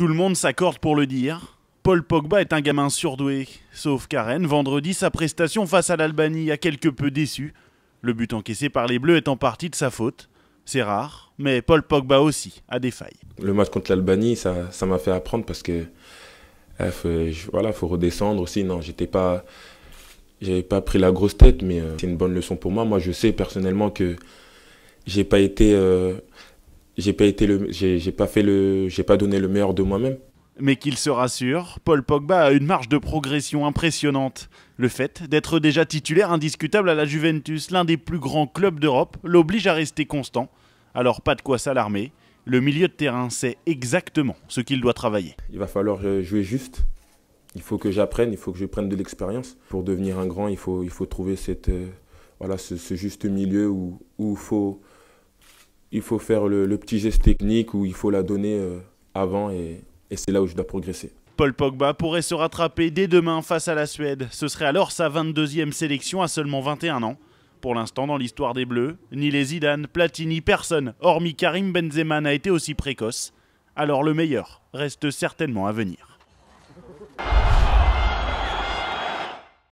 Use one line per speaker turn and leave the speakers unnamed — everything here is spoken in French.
Tout le monde s'accorde pour le dire. Paul Pogba est un gamin surdoué, sauf Karen. Vendredi, sa prestation face à l'Albanie a quelque peu déçu. Le but encaissé par les Bleus est en partie de sa faute. C'est rare, mais Paul Pogba
aussi a des failles. Le match contre l'Albanie, ça, m'a fait apprendre parce que euh, faut, voilà, faut redescendre aussi. Non, j'étais pas, j'avais pas pris la grosse tête, mais euh, c'est une bonne leçon pour moi. Moi, je sais personnellement que j'ai pas été euh, j'ai pas le, j'ai pas fait le, j'ai pas donné le meilleur de moi-même.
Mais qu'il se rassure, Paul Pogba a une marge de progression impressionnante. Le fait d'être déjà titulaire indiscutable à la Juventus, l'un des plus grands clubs d'Europe, l'oblige à rester constant. Alors pas de quoi s'alarmer.
Le milieu de terrain sait exactement ce qu'il doit travailler. Il va falloir euh, jouer juste. Il faut que j'apprenne, il faut que je prenne de l'expérience. Pour devenir un grand, il faut, il faut trouver cette, euh, voilà, ce, ce, juste milieu où il faut, il faut faire le, petit geste technique où il faut la donner euh, avant et, et c'est là où je dois progresser.
Paul Pogba pourrait se rattraper dès demain face à la Suède. Ce serait alors sa 22e sélection à seulement 21 ans. Pour l'instant, dans l'histoire des Bleus, ni les Zidane, Platini, personne, hormis Karim Benzema, n'a été aussi précoce. Alors le meilleur reste certainement à venir.